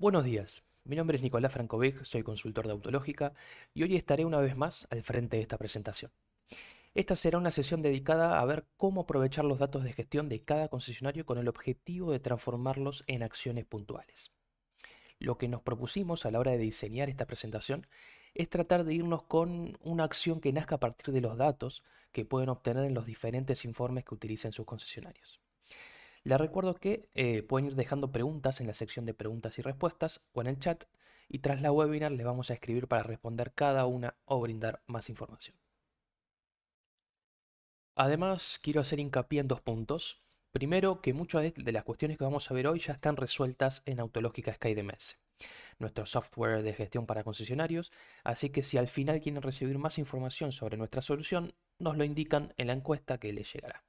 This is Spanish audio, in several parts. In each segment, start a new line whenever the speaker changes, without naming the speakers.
Buenos días, mi nombre es Nicolás Francovich, soy consultor de Autológica y hoy estaré una vez más al frente de esta presentación. Esta será una sesión dedicada a ver cómo aprovechar los datos de gestión de cada concesionario con el objetivo de transformarlos en acciones puntuales. Lo que nos propusimos a la hora de diseñar esta presentación es tratar de irnos con una acción que nazca a partir de los datos que pueden obtener en los diferentes informes que utilicen sus concesionarios. Les recuerdo que eh, pueden ir dejando preguntas en la sección de preguntas y respuestas o en el chat y tras la webinar les vamos a escribir para responder cada una o brindar más información. Además, quiero hacer hincapié en dos puntos. Primero, que muchas de las cuestiones que vamos a ver hoy ya están resueltas en Autológica SkyDMS, nuestro software de gestión para concesionarios, así que si al final quieren recibir más información sobre nuestra solución, nos lo indican en la encuesta que les llegará.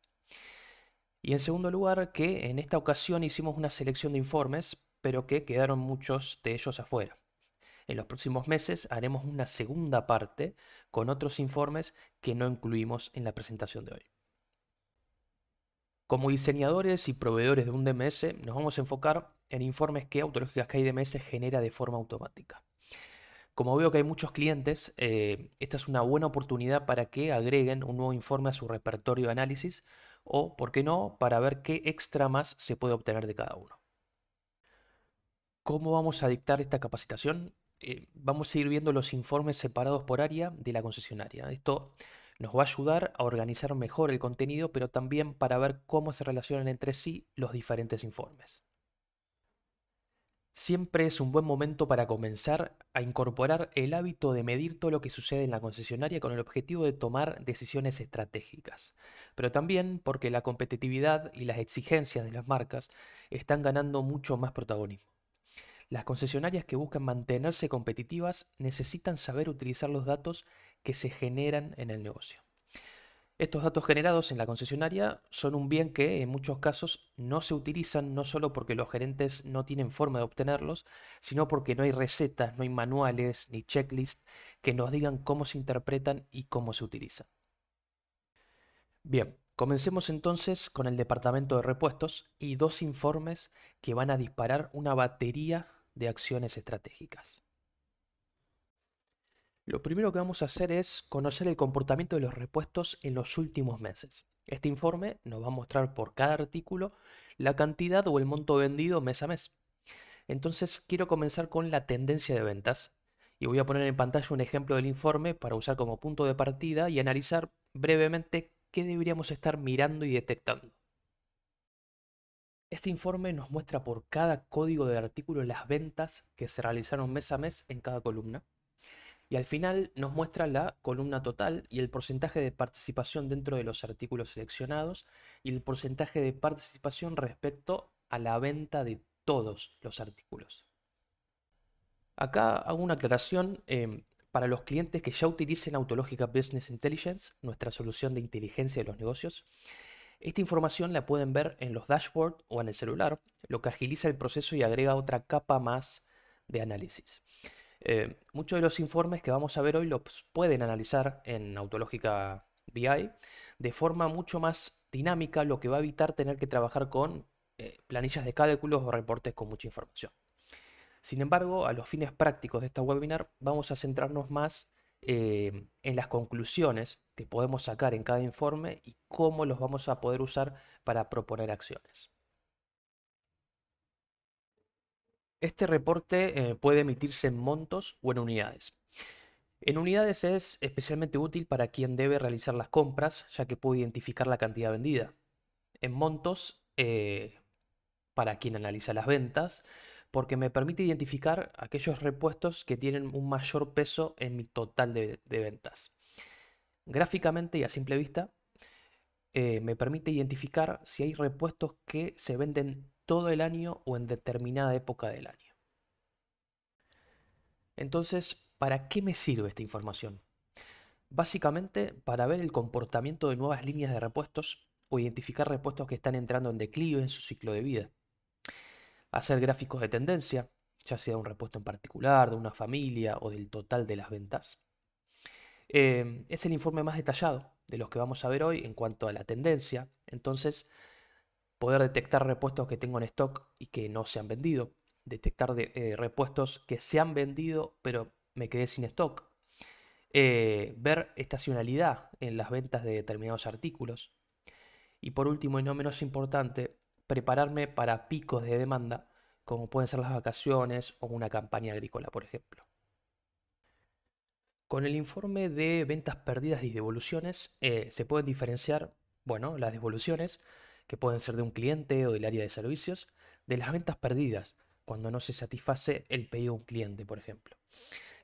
Y en segundo lugar, que en esta ocasión hicimos una selección de informes, pero que quedaron muchos de ellos afuera. En los próximos meses haremos una segunda parte con otros informes que no incluimos en la presentación de hoy. Como diseñadores y proveedores de un DMS, nos vamos a enfocar en informes que Autológicas Sky DMS genera de forma automática. Como veo que hay muchos clientes, eh, esta es una buena oportunidad para que agreguen un nuevo informe a su repertorio de análisis o, por qué no, para ver qué extra más se puede obtener de cada uno. ¿Cómo vamos a dictar esta capacitación? Eh, vamos a ir viendo los informes separados por área de la concesionaria. Esto nos va a ayudar a organizar mejor el contenido, pero también para ver cómo se relacionan entre sí los diferentes informes. Siempre es un buen momento para comenzar a incorporar el hábito de medir todo lo que sucede en la concesionaria con el objetivo de tomar decisiones estratégicas, pero también porque la competitividad y las exigencias de las marcas están ganando mucho más protagonismo. Las concesionarias que buscan mantenerse competitivas necesitan saber utilizar los datos que se generan en el negocio. Estos datos generados en la concesionaria son un bien que en muchos casos no se utilizan no solo porque los gerentes no tienen forma de obtenerlos, sino porque no hay recetas, no hay manuales ni checklists que nos digan cómo se interpretan y cómo se utilizan. Bien, comencemos entonces con el departamento de repuestos y dos informes que van a disparar una batería de acciones estratégicas. Lo primero que vamos a hacer es conocer el comportamiento de los repuestos en los últimos meses. Este informe nos va a mostrar por cada artículo la cantidad o el monto vendido mes a mes. Entonces quiero comenzar con la tendencia de ventas y voy a poner en pantalla un ejemplo del informe para usar como punto de partida y analizar brevemente qué deberíamos estar mirando y detectando. Este informe nos muestra por cada código de artículo las ventas que se realizaron mes a mes en cada columna y al final nos muestra la columna total y el porcentaje de participación dentro de los artículos seleccionados y el porcentaje de participación respecto a la venta de todos los artículos. Acá hago una aclaración em, para los clientes que ya utilicen Autológica Business Intelligence, nuestra solución de inteligencia de los negocios. Esta información la pueden ver en los dashboards o en el celular, lo que agiliza el proceso y agrega otra capa más de análisis. Eh, muchos de los informes que vamos a ver hoy los pueden analizar en Autológica BI de forma mucho más dinámica, lo que va a evitar tener que trabajar con eh, planillas de cálculos o reportes con mucha información. Sin embargo, a los fines prácticos de esta webinar vamos a centrarnos más eh, en las conclusiones que podemos sacar en cada informe y cómo los vamos a poder usar para proponer acciones. Este reporte eh, puede emitirse en montos o en unidades. En unidades es especialmente útil para quien debe realizar las compras, ya que puede identificar la cantidad vendida. En montos, eh, para quien analiza las ventas, porque me permite identificar aquellos repuestos que tienen un mayor peso en mi total de, ventas. Gráficamente y a simple vista, eh, me permite identificar si hay repuestos que se venden todo el año o en determinada época del año. Entonces, ¿para qué me sirve esta información? Básicamente para ver el comportamiento de nuevas líneas de repuestos o identificar repuestos que están entrando en declive en su ciclo de vida. Hacer gráficos de tendencia, ya sea un repuesto en particular, de una familia o del total de las ventas. Eh, es el informe más detallado de los que vamos a ver hoy en cuanto a la tendencia. Entonces, poder detectar repuestos que tengo en stock y que no se han vendido, detectar eh, repuestos que se han vendido pero me quedé sin stock, eh, ver estacionalidad en las ventas de determinados artículos y por último y no menos importante, prepararme para picos de demanda como pueden ser las vacaciones o una campaña agrícola, por ejemplo. Con el informe de ventas perdidas y devoluciones eh, se pueden diferenciar, bueno, las devoluciones que pueden ser de un cliente o del área de servicios, de las ventas perdidas, cuando no se satisface el pedido de un cliente, por ejemplo.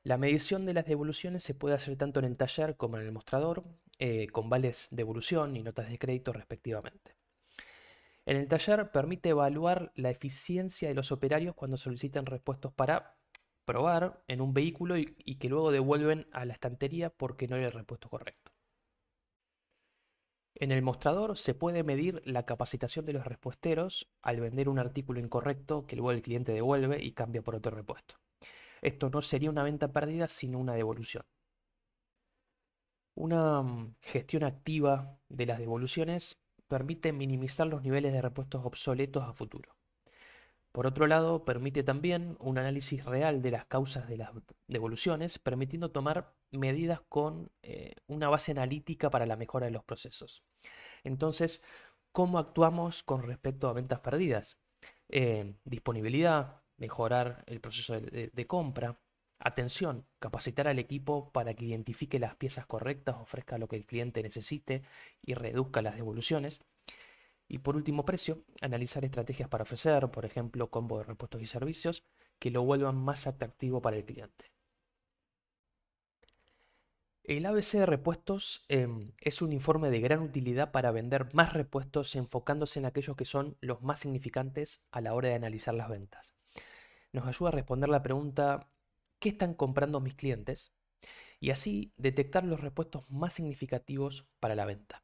La medición de las devoluciones se puede hacer tanto en el taller como en el mostrador, eh, con vales de evolución y notas de crédito respectivamente. En el taller permite evaluar la eficiencia de los operarios cuando solicitan repuestos para probar en un vehículo y, y que luego devuelven a la estantería porque no era el repuesto correcto. En el mostrador se puede medir la capacitación de los repuesteros al vender un artículo incorrecto que luego el cliente devuelve y cambia por otro repuesto. Esto no sería una venta perdida, sino una devolución. Una mm, gestión activa de las devoluciones permite minimizar los niveles de repuestos obsoletos a futuro. Por otro lado, permite también un análisis real de las causas de las devoluciones, permitiendo tomar medidas con eh, una base analítica para la mejora de los procesos. Entonces, ¿cómo actuamos con respecto a ventas perdidas? Eh, disponibilidad, mejorar el proceso de, de, compra, atención, capacitar al equipo para que identifique las piezas correctas, ofrezca lo que el cliente necesite y reduzca las devoluciones. Y por último, precio, analizar estrategias para ofrecer, por ejemplo, combo de repuestos y servicios, que lo vuelvan más atractivo para el cliente. El ABC de repuestos em, es un informe de gran utilidad para vender más repuestos enfocándose en aquellos que son los más significantes a la hora de analizar las ventas. Nos ayuda a responder la pregunta ¿qué están comprando mis clientes? Y así detectar los repuestos más significativos para la venta.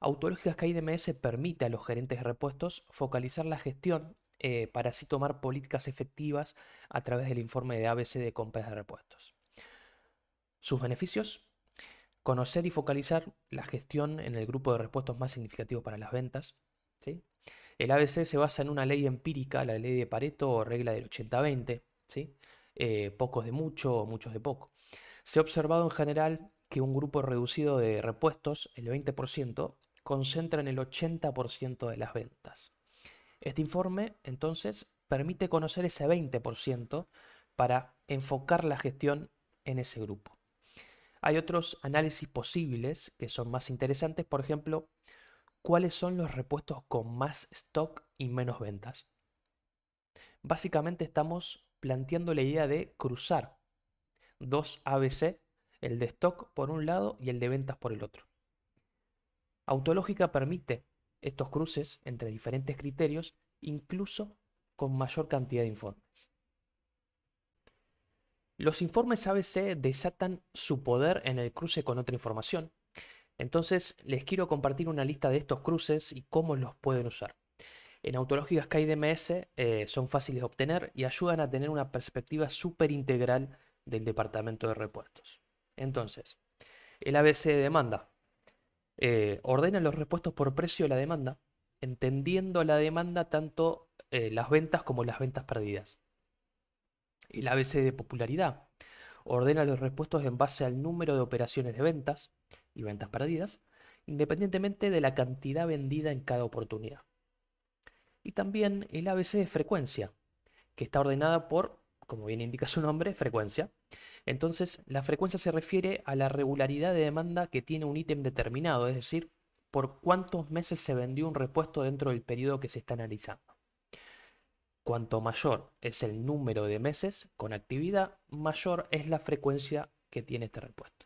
Autológicas KIDMS permite a los gerentes de repuestos focalizar la gestión eh, para así tomar políticas efectivas a través del informe de ABC de compras de repuestos. Sus beneficios, conocer y focalizar la gestión en el grupo de repuestos más significativo para las ventas. El ABC se basa en una ley empírica, la ley de Pareto o regla del 80-20, eh, pocos de mucho o muchos de poco. Se ha observado en general que un grupo reducido de repuestos, el 20%, concentra en el 80% de las ventas. Este informe, entonces, permite conocer ese 20% para enfocar la gestión en ese grupo. Hay otros análisis posibles que son más interesantes, por ejemplo, cuáles son los repuestos con más stock y menos ventas. Básicamente estamos planteando la idea de cruzar dos ABC, el de stock por un lado y el de ventas por el otro. Autológica permite estos cruces entre diferentes criterios, incluso con mayor cantidad de informes. Los informes ABC desatan su poder en el cruce con otra información. Entonces les quiero compartir una lista de estos cruces y cómo los pueden usar. En autológicas KIDMS eh, son fáciles de obtener y ayudan a tener una perspectiva súper integral del departamento de repuestos. Entonces, el ABC de demanda eh, ordena los repuestos por precio de la demanda, entendiendo la demanda tanto eh, las ventas como las ventas perdidas el ABC de popularidad. Ordena los repuestos en base al número de operaciones de ventas y ventas perdidas, independientemente de la cantidad vendida en cada oportunidad. Y también el ABC de frecuencia, que está ordenada por, como bien indica su nombre, frecuencia. Entonces, la frecuencia se refiere a la regularidad de demanda que tiene un ítem determinado, es decir, por cuántos meses se vendió un repuesto dentro del periodo que se está analizando. Cuanto mayor es el número de meses con actividad, mayor es la frecuencia que tiene este repuesto.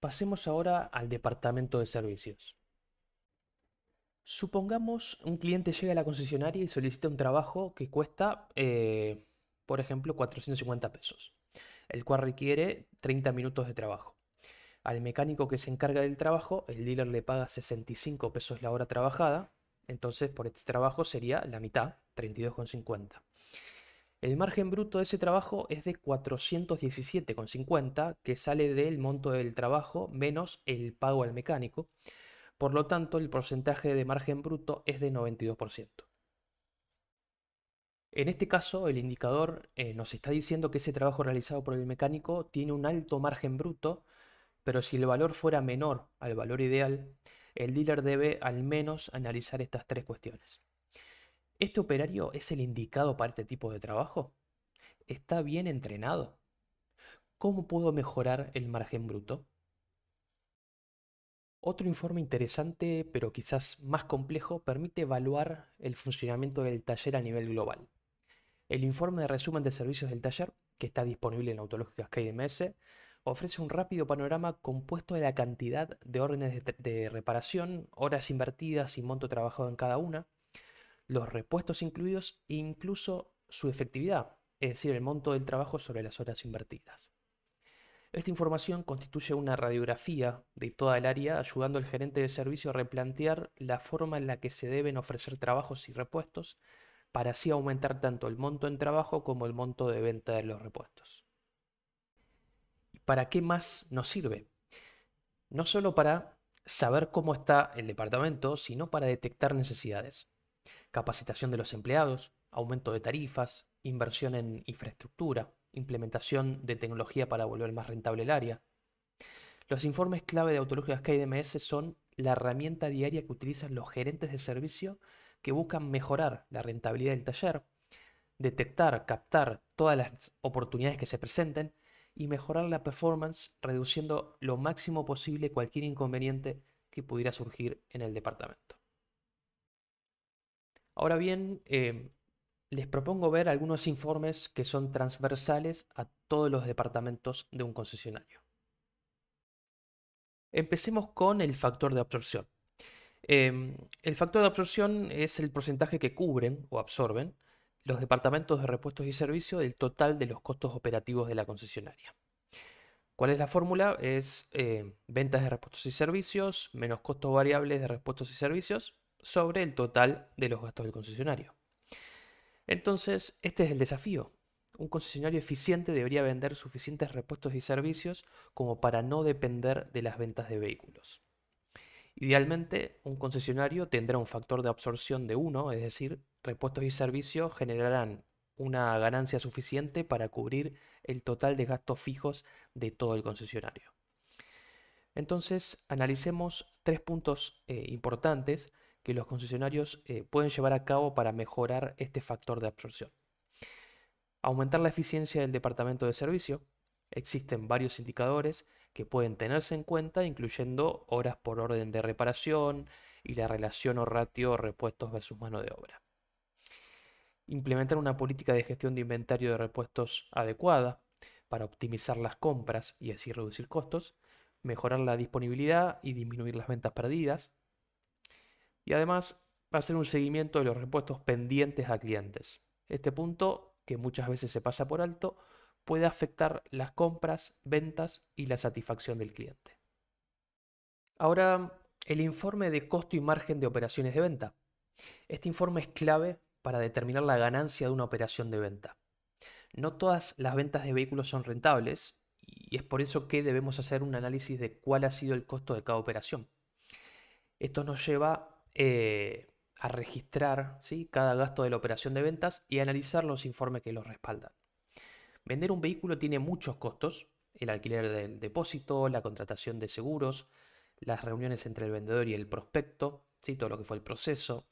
Pasemos ahora al departamento de servicios. Supongamos un cliente llega a la concesionaria y solicita un trabajo que cuesta, eh, por ejemplo, 450 pesos, el cual requiere 30 minutos de trabajo. Al mecánico que se encarga del trabajo, el dealer le paga 65 pesos la hora trabajada, entonces, por este trabajo sería la mitad, 32,50. El margen bruto de ese trabajo es de 417,50, que sale del monto del trabajo menos el pago al mecánico. Por lo tanto, el porcentaje de margen bruto es de 92%. En este caso, el indicador eh, nos está diciendo que ese trabajo realizado por el mecánico tiene un alto margen bruto, pero si el valor fuera menor al valor ideal, el dealer debe al menos analizar estas tres cuestiones. ¿Este operario es el indicado para este tipo de trabajo? ¿Está bien entrenado? ¿Cómo puedo mejorar el margen bruto? Otro informe interesante, pero quizás más complejo, permite evaluar el funcionamiento del taller a nivel global. El informe de resumen de servicios del taller, que está disponible en Autológicas KMS ofrece un rápido panorama compuesto de la cantidad de órdenes de, reparación, horas invertidas y monto trabajado en cada una, los repuestos incluidos e incluso su efectividad, es decir, el monto del trabajo sobre las horas invertidas. Esta información constituye una radiografía de toda el área, ayudando al gerente de servicio a replantear la forma en la que se deben ofrecer trabajos y repuestos, para así aumentar tanto el monto en trabajo como el monto de venta de los repuestos. ¿para qué más nos sirve? No solo para saber cómo está el departamento, sino para detectar necesidades. Capacitación de los empleados, aumento de tarifas, inversión en infraestructura, implementación de tecnología para volver más rentable el área. Los informes clave de Autológicas KDMS son la herramienta diaria que utilizan los gerentes de servicio que buscan mejorar la rentabilidad del taller, detectar, captar todas las oportunidades que se presenten y mejorar la performance reduciendo lo máximo posible cualquier inconveniente que pudiera surgir en el departamento. Ahora bien, em, les propongo ver algunos informes que son transversales a todos los departamentos de un concesionario. Empecemos con el factor de absorción. Em, el factor de absorción es el porcentaje que cubren o absorben los departamentos de repuestos y servicios del total de los costos operativos de la concesionaria. ¿Cuál es la fórmula? Es eh, ventas de repuestos y servicios menos costos variables de repuestos y servicios sobre el total de los gastos del concesionario. Entonces, este es el desafío. Un concesionario eficiente debería vender suficientes repuestos y servicios como para no depender de las ventas de vehículos. Idealmente, un concesionario tendrá un factor de absorción de 1, es decir, repuestos y servicios generarán una ganancia suficiente para cubrir el total de gastos fijos de todo el concesionario. Entonces, analicemos tres puntos eh, importantes que los concesionarios eh, pueden llevar a cabo para mejorar este factor de absorción. Aumentar la eficiencia del departamento de servicio, Existen varios indicadores que pueden tenerse en cuenta, incluyendo horas por orden de reparación y la relación o ratio repuestos versus mano de obra. Implementar una política de gestión de inventario de repuestos adecuada para optimizar las compras y así reducir costos, mejorar la disponibilidad y disminuir las ventas perdidas. Y además, hacer un seguimiento de los repuestos pendientes a clientes. Este punto, que muchas veces se pasa por alto, puede afectar las compras, ventas y la satisfacción del cliente. Ahora, el informe de costo y margen de operaciones de venta. Este informe es clave para determinar la ganancia de una operación de venta. No todas las ventas de vehículos son rentables y es por eso que debemos hacer un análisis de cuál ha sido el costo de cada operación. Esto nos lleva eh, a registrar ¿sí? cada gasto de la operación de ventas y analizar los informes que los respaldan. Vender un vehículo tiene muchos costos, el alquiler del depósito, la contratación de seguros, las reuniones entre el vendedor y el prospecto, ¿sí? todo lo que fue el proceso,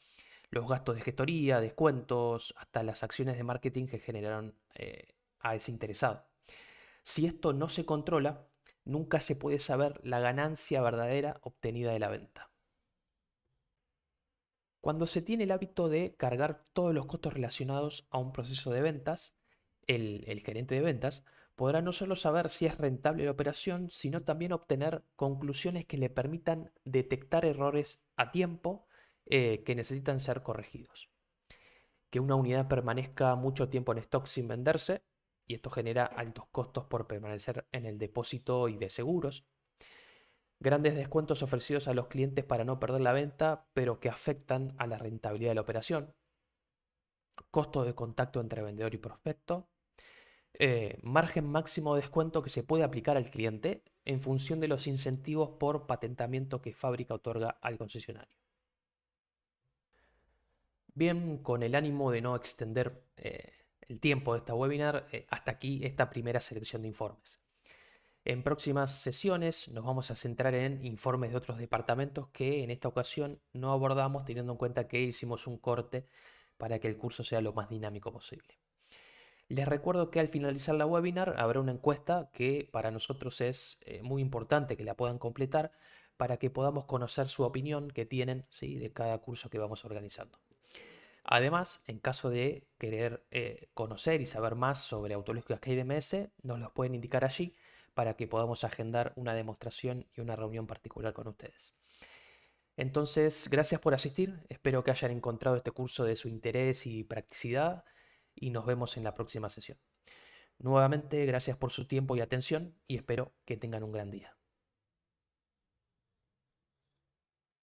los gastos de gestoría, descuentos, hasta las acciones de marketing que generaron eh, a ese interesado. Si esto no se controla, nunca se puede saber la ganancia verdadera obtenida de la venta. Cuando se tiene el hábito de cargar todos los costos relacionados a un proceso de ventas, el, gerente de ventas podrá no solo saber si es rentable la operación, sino también obtener conclusiones que le permitan detectar errores a tiempo eh, que necesitan ser corregidos. Que una unidad permanezca mucho tiempo en stock sin venderse, y esto genera altos costos por permanecer en el depósito y de seguros. Grandes descuentos ofrecidos a los clientes para no perder la venta, pero que afectan a la rentabilidad de la operación. Costos de contacto entre vendedor y prospecto, eh, margen máximo de descuento que se puede aplicar al cliente en función de los incentivos por patentamiento que fábrica otorga al concesionario. Bien, con el ánimo de no extender eh, el tiempo de esta webinar, eh, hasta aquí esta primera selección de informes. En próximas sesiones nos vamos a centrar en informes de otros departamentos que en esta ocasión no abordamos teniendo en cuenta que hicimos un corte para que el curso sea lo más dinámico posible. Les recuerdo que al finalizar la webinar habrá una encuesta que para nosotros es eh, muy importante que la puedan completar para que podamos conocer su opinión que tienen de cada curso que vamos organizando. Además, en caso de querer eh, conocer y saber más sobre Autológicas KDMS, nos los pueden indicar allí para que podamos agendar una demostración y una reunión particular con ustedes. Entonces, gracias por asistir. Espero que hayan encontrado este curso de su interés y practicidad y nos vemos en la próxima sesión. Nuevamente, gracias por su tiempo y atención y espero que tengan un gran día.